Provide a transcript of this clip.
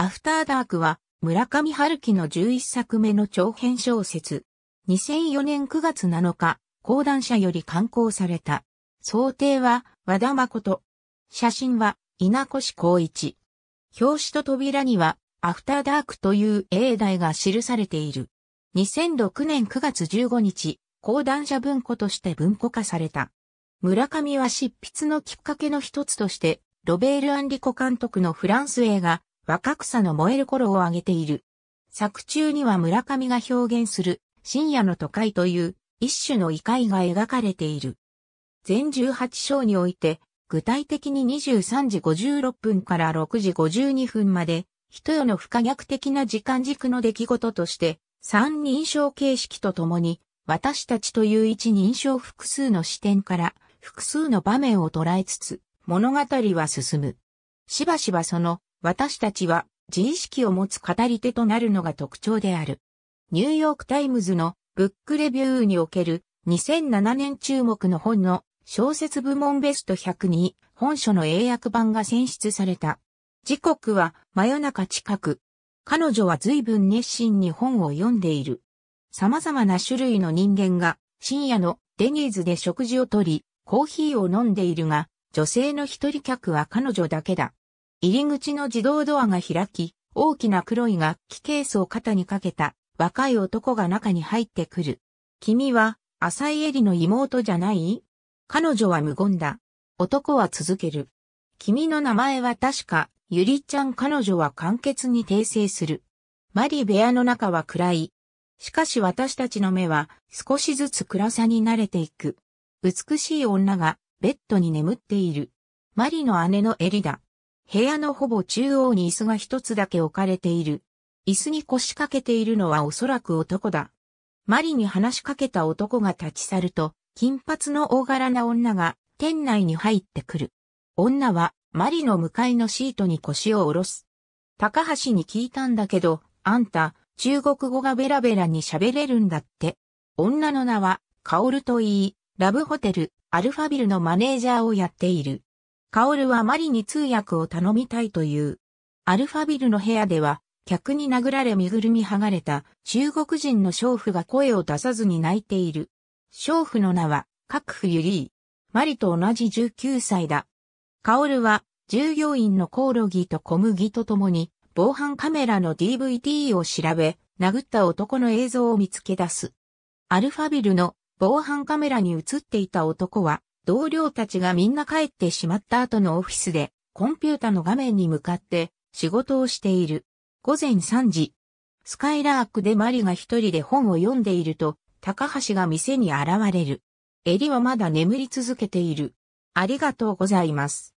アフターダークは村上春樹の11作目の長編小説。2004年9月7日、講談社より刊行された。想定は和田誠。写真は稲越光一。表紙と扉にはアフターダークという英題が記されている。2006年9月15日、講談社文庫として文庫化された。村上は執筆のきっかけの一つとして、ロベール・アンリコ監督のフランス映画、若草の燃える頃を挙げている。作中には村上が表現する深夜の都会という一種の異界が描かれている。全18章において具体的に23時56分から6時52分まで人よの不可逆的な時間軸の出来事として三人称形式とともに私たちという一人称複数の視点から複数の場面を捉えつつ物語は進む。しばしばその私たちは自意識を持つ語り手となるのが特徴である。ニューヨークタイムズのブックレビューにおける2007年注目の本の小説部門ベスト100に本書の英訳版が選出された。時刻は真夜中近く。彼女は随分熱心に本を読んでいる。様々な種類の人間が深夜のデニーズで食事をとり、コーヒーを飲んでいるが、女性の一人客は彼女だけだ。入り口の自動ドアが開き、大きな黒い楽器ケースを肩にかけた若い男が中に入ってくる。君は浅井絵里の妹じゃない彼女は無言だ。男は続ける。君の名前は確か、ゆりちゃん彼女は簡潔に訂正する。マリ部屋の中は暗い。しかし私たちの目は少しずつ暗さに慣れていく。美しい女がベッドに眠っている。マリの姉のエリだ。部屋のほぼ中央に椅子が一つだけ置かれている。椅子に腰掛けているのはおそらく男だ。マリに話しかけた男が立ち去ると、金髪の大柄な女が店内に入ってくる。女はマリの向かいのシートに腰を下ろす。高橋に聞いたんだけど、あんた、中国語がベラベラに喋れるんだって。女の名は、カオルといい、ラブホテル、アルファビルのマネージャーをやっている。カオルはマリに通訳を頼みたいという。アルファビルの部屋では、客に殴られ身ぐるみ剥がれた中国人の娼婦が声を出さずに泣いている。娼婦の名は、各府ユリー。マリと同じ19歳だ。カオルは、従業員のコオロギと小麦と共に、防犯カメラの DVD を調べ、殴った男の映像を見つけ出す。アルファビルの防犯カメラに映っていた男は、同僚たちがみんな帰ってしまった後のオフィスで、コンピュータの画面に向かって仕事をしている。午前3時、スカイラークでマリが一人で本を読んでいると、高橋が店に現れる。エリはまだ眠り続けている。ありがとうございます。